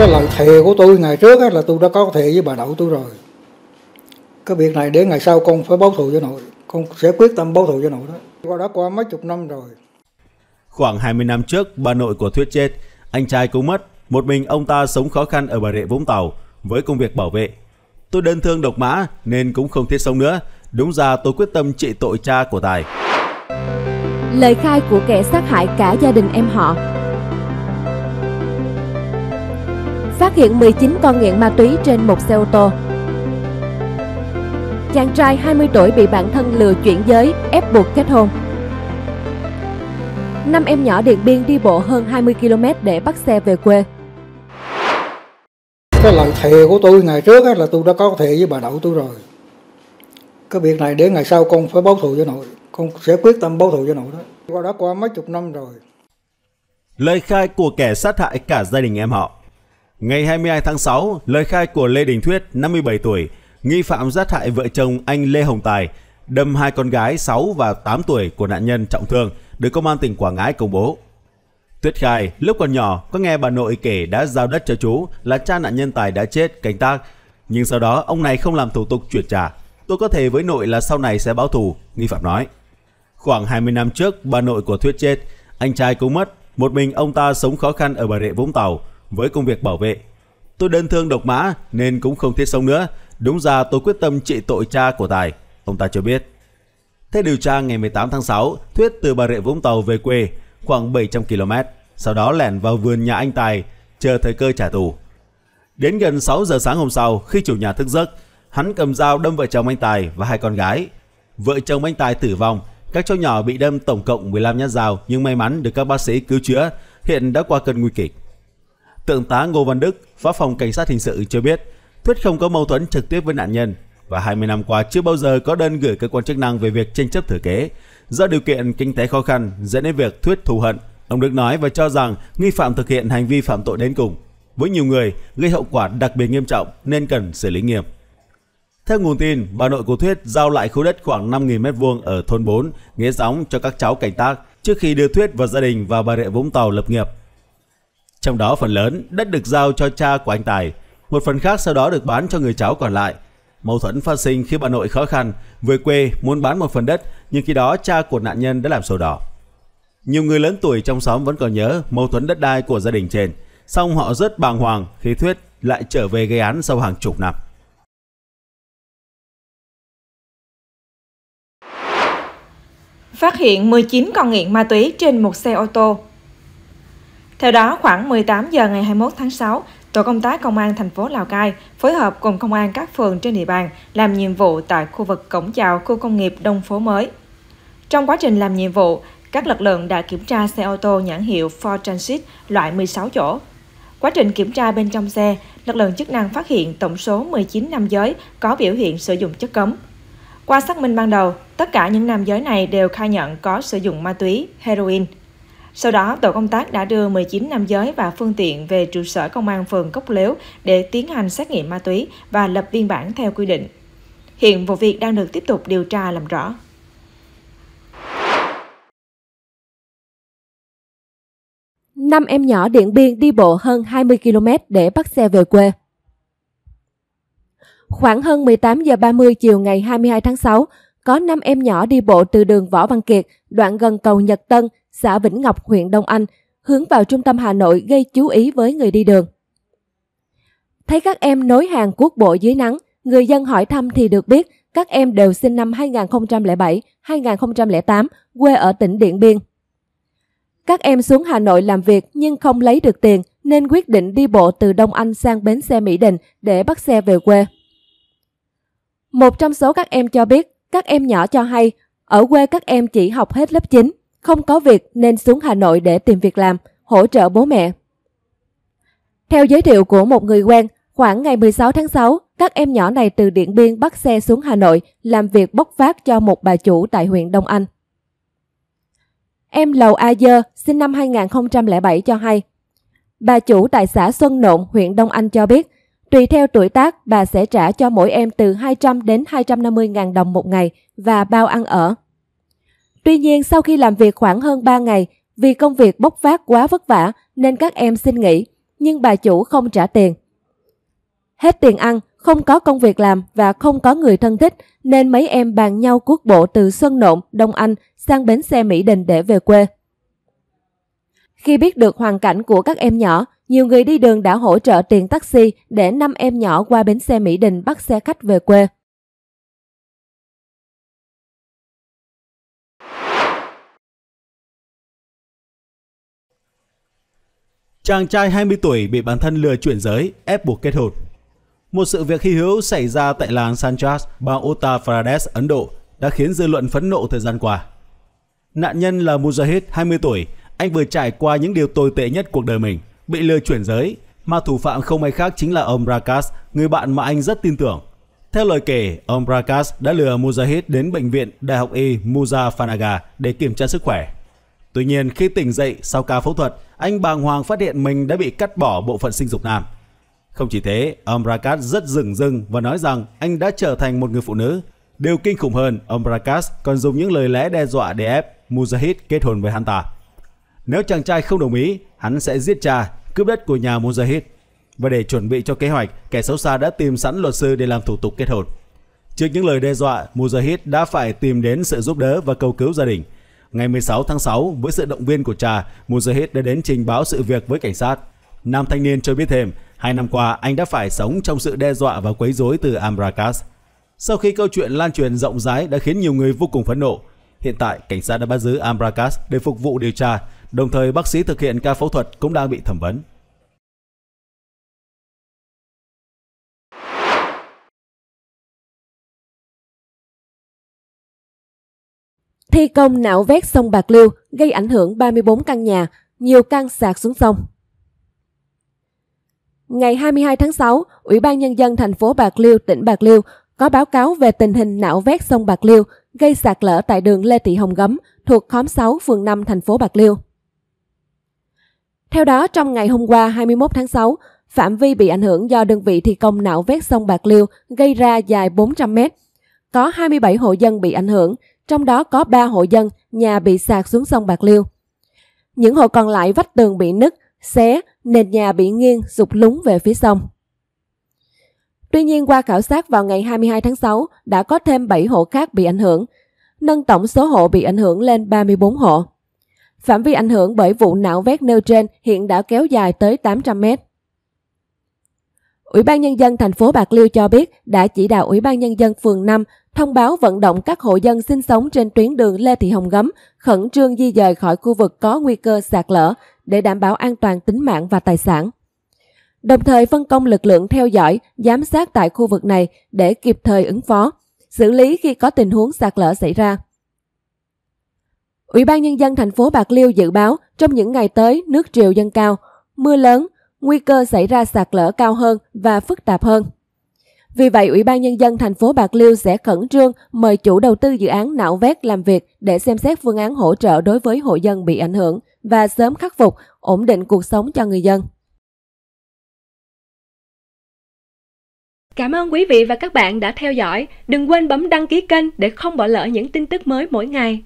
cái lời thề của tôi ngày trước là tôi đã có thề với bà nội tôi rồi cái việc này để ngày sau con phải báo thù cho nội con sẽ quyết tâm báo thù cho nội đó qua đã qua mấy chục năm rồi khoảng 20 năm trước bà nội của thuyết chết anh trai cũng mất một mình ông ta sống khó khăn ở bà rịa vũng tàu với công việc bảo vệ tôi đơn thương độc mã nên cũng không thiết sống nữa đúng ra tôi quyết tâm trị tội cha của tài lời khai của kẻ sát hại cả gia đình em họ phát hiện 19 con nghiện ma túy trên một xe ô tô. Chàng trai 20 tuổi bị bản thân lừa chuyển giới, ép buộc kết hôn. Năm em nhỏ Điện Biên đi bộ hơn 20 km để bắt xe về quê. Cái lời thề của tôi ngày trước là tôi đã có thề với bà nội tôi rồi. Cái việc này để ngày sau con phải báo thù cho nội. Con sẽ quyết tâm báo thù cho nội đó. Qua đó qua mấy chục năm rồi. Lời khai của kẻ sát hại cả gia đình em họ Ngày 22 tháng 6, lời khai của Lê Đình Thuyết, 57 tuổi, nghi phạm sát hại vợ chồng anh Lê Hồng Tài, đâm hai con gái 6 và 8 tuổi của nạn nhân trọng thương, được công an tỉnh Quảng Ngãi công bố. Tuyết khai, lúc còn nhỏ, có nghe bà nội kể đã giao đất cho chú là cha nạn nhân Tài đã chết canh tác, nhưng sau đó ông này không làm thủ tục chuyển trả. Tôi có thể với nội là sau này sẽ báo thù, nghi phạm nói. Khoảng 20 năm trước, bà nội của Thuyết chết, anh trai cũng mất, một mình ông ta sống khó khăn ở Bà Rịa Vũng Tàu, với công việc bảo vệ. Tôi đơn thương độc mã nên cũng không thiết sống nữa. Đúng ra tôi quyết tâm trị tội cha của Tài, ông ta cho biết. thế điều tra ngày 18 tháng 6, Thuyết từ Bà Rịa Vũng Tàu về quê khoảng 700 km, sau đó lẻn vào vườn nhà anh Tài, chờ thời cơ trả thù. Đến gần 6 giờ sáng hôm sau, khi chủ nhà thức giấc, hắn cầm dao đâm vợ chồng anh Tài và hai con gái. Vợ chồng anh Tài tử vong, các cháu nhỏ bị đâm tổng cộng 15 nhát dao nhưng may mắn được các bác sĩ cứu chữa, hiện đã qua cơn nguy kịch. Thượng tá Ngô Văn Đức, Phó phòng Cảnh sát Hình sự cho biết, Thuyết không có mâu thuẫn trực tiếp với nạn nhân và 20 năm qua chưa bao giờ có đơn gửi cơ quan chức năng về việc tranh chấp thừa kế. Do điều kiện kinh tế khó khăn dẫn đến việc Thuyết thù hận, ông Đức nói và cho rằng nghi phạm thực hiện hành vi phạm tội đến cùng. Với nhiều người gây hậu quả đặc biệt nghiêm trọng nên cần xử lý nghiêm. Theo nguồn tin, bà nội của Thuyết giao lại khu đất khoảng 5.000m2 ở thôn 4, Nghĩa Gióng cho các cháu cảnh tác trước khi đưa Thuyết và gia đình vào Bà Rịa Vũng Tàu lập nghiệp. Trong đó phần lớn đất được giao cho cha của anh Tài, một phần khác sau đó được bán cho người cháu còn lại. Mâu thuẫn phát sinh khi bà nội khó khăn, về quê muốn bán một phần đất nhưng khi đó cha của nạn nhân đã làm sổ đỏ. Nhiều người lớn tuổi trong xóm vẫn còn nhớ mâu thuẫn đất đai của gia đình trên, song họ rất bàng hoàng khi Thuyết lại trở về gây án sau hàng chục năm. Phát hiện 19 con nghiện ma túy trên một xe ô tô theo đó, khoảng 18 giờ ngày 21 tháng 6, tổ công tác công an thành phố Lào Cai phối hợp cùng công an các phường trên địa bàn làm nhiệm vụ tại khu vực cổng chào khu công nghiệp Đông Phố Mới. Trong quá trình làm nhiệm vụ, các lực lượng đã kiểm tra xe ô tô nhãn hiệu Ford Transit loại 16 chỗ. Quá trình kiểm tra bên trong xe, lực lượng chức năng phát hiện tổng số 19 nam giới có biểu hiện sử dụng chất cấm. Qua xác minh ban đầu, tất cả những nam giới này đều khai nhận có sử dụng ma túy, heroin. Sau đó, tổ công tác đã đưa 19 nam giới và phương tiện về trụ sở công an phường Cốc Lếu để tiến hành xét nghiệm ma túy và lập biên bản theo quy định. Hiện vụ việc đang được tiếp tục điều tra làm rõ. Năm em nhỏ Điện Biên đi bộ hơn 20 km để bắt xe về quê. Khoảng hơn 18 giờ 30 chiều ngày 22 tháng 6, có 5 em nhỏ đi bộ từ đường Võ Văn Kiệt, đoạn gần cầu Nhật Tân xã Vĩnh Ngọc, huyện Đông Anh, hướng vào trung tâm Hà Nội gây chú ý với người đi đường. Thấy các em nối hàng cuốc bộ dưới nắng, người dân hỏi thăm thì được biết các em đều sinh năm 2007, 2008, quê ở tỉnh Điện Biên. Các em xuống Hà Nội làm việc nhưng không lấy được tiền nên quyết định đi bộ từ Đông Anh sang bến xe Mỹ Đình để bắt xe về quê. Một trong số các em cho biết, các em nhỏ cho hay, ở quê các em chỉ học hết lớp 9 không có việc nên xuống Hà Nội để tìm việc làm, hỗ trợ bố mẹ. Theo giới thiệu của một người quen, khoảng ngày 16 tháng 6, các em nhỏ này từ Điện Biên bắt xe xuống Hà Nội làm việc bốc phát cho một bà chủ tại huyện Đông Anh. Em Lầu A Dơ, sinh năm 2007 cho hay, bà chủ tại xã Xuân Nộn, huyện Đông Anh cho biết, tùy theo tuổi tác, bà sẽ trả cho mỗi em từ 200 đến 250 ngàn đồng một ngày và bao ăn ở. Tuy nhiên sau khi làm việc khoảng hơn 3 ngày, vì công việc bốc vác quá vất vả nên các em xin nghỉ, nhưng bà chủ không trả tiền. Hết tiền ăn, không có công việc làm và không có người thân thích nên mấy em bàn nhau cuốc bộ từ Xuân Nộn, Đông Anh sang bến xe Mỹ Đình để về quê. Khi biết được hoàn cảnh của các em nhỏ, nhiều người đi đường đã hỗ trợ tiền taxi để năm em nhỏ qua bến xe Mỹ Đình bắt xe khách về quê. Chàng trai 20 tuổi bị bản thân lừa chuyển giới, ép buộc kết hôn. Một sự việc hy hữu xảy ra tại làng Sanchas, bang Uttar Pradesh, Ấn Độ đã khiến dư luận phẫn nộ thời gian qua. Nạn nhân là Mujahid, 20 tuổi, anh vừa trải qua những điều tồi tệ nhất cuộc đời mình, bị lừa chuyển giới, mà thủ phạm không ai khác chính là ông Prakash, người bạn mà anh rất tin tưởng. Theo lời kể, ông Prakash đã lừa Mujahid đến bệnh viện Đại học Y Muzaffarnagar để kiểm tra sức khỏe. Tuy nhiên khi tỉnh dậy sau ca phẫu thuật, anh bàng hoàng phát hiện mình đã bị cắt bỏ bộ phận sinh dục nam. Không chỉ thế, ông Prakash rất rừng rưng và nói rằng anh đã trở thành một người phụ nữ. Điều kinh khủng hơn, ông Prakash còn dùng những lời lẽ đe dọa để ép Mujahid kết hôn với hắn ta. Nếu chàng trai không đồng ý, hắn sẽ giết cha, cướp đất của nhà Mujahid. Và để chuẩn bị cho kế hoạch, kẻ xấu xa đã tìm sẵn luật sư để làm thủ tục kết hôn. Trước những lời đe dọa, Mujahid đã phải tìm đến sự giúp đỡ và cầu cứu gia đình – ngày 16 tháng 6 với sự động viên của Trà, Mujahid đã đến trình báo sự việc với cảnh sát. Nam thanh niên cho biết thêm, hai năm qua anh đã phải sống trong sự đe dọa và quấy rối từ Amrakas. Sau khi câu chuyện lan truyền rộng rãi đã khiến nhiều người vô cùng phẫn nộ, hiện tại cảnh sát đã bắt giữ Amrakas để phục vụ điều tra, đồng thời bác sĩ thực hiện ca phẫu thuật cũng đang bị thẩm vấn. thi công nạo vét sông Bạc Liêu gây ảnh hưởng 34 căn nhà, nhiều căn sạt xuống sông. Ngày 22 tháng 6, Ủy ban Nhân dân thành phố Bạc Liêu, tỉnh Bạc Liêu có báo cáo về tình hình nạo vét sông Bạc Liêu gây sạt lở tại đường Lê Thị Hồng Gấm thuộc khóm 6, phường 5, thành phố Bạc Liêu. Theo đó, trong ngày hôm qua 21 tháng 6, phạm vi bị ảnh hưởng do đơn vị thi công nạo vét sông Bạc Liêu gây ra dài 400 mét. Có 27 hộ dân bị ảnh hưởng, trong đó có 3 hộ dân, nhà bị sạt xuống sông Bạc Liêu. Những hộ còn lại vách tường bị nứt, xé, nền nhà bị nghiêng, sụp lún về phía sông. Tuy nhiên qua khảo sát vào ngày 22 tháng 6 đã có thêm 7 hộ khác bị ảnh hưởng, nâng tổng số hộ bị ảnh hưởng lên 34 hộ. Phạm vi ảnh hưởng bởi vụ nạo vét nêu trên hiện đã kéo dài tới 800 mét. Ủy ban Nhân dân thành phố Bạc Liêu cho biết đã chỉ đạo Ủy ban Nhân dân phường 5 thông báo vận động các hộ dân sinh sống trên tuyến đường Lê Thị Hồng Gấm khẩn trương di dời khỏi khu vực có nguy cơ sạt lở để đảm bảo an toàn tính mạng và tài sản. Đồng thời phân công lực lượng theo dõi, giám sát tại khu vực này để kịp thời ứng phó, xử lý khi có tình huống sạt lở xảy ra. Ủy ban Nhân dân thành phố Bạc Liêu dự báo trong những ngày tới nước triều dâng cao, mưa lớn, nguy cơ xảy ra sạt lở cao hơn và phức tạp hơn. Vì vậy, Ủy ban Nhân dân thành phố Bạc Liêu sẽ khẩn trương mời chủ đầu tư dự án nạo vét làm việc để xem xét phương án hỗ trợ đối với hộ dân bị ảnh hưởng và sớm khắc phục, ổn định cuộc sống cho người dân. Cảm ơn quý vị và các bạn đã theo dõi. Đừng quên bấm đăng ký kênh để không bỏ lỡ những tin tức mới mỗi ngày.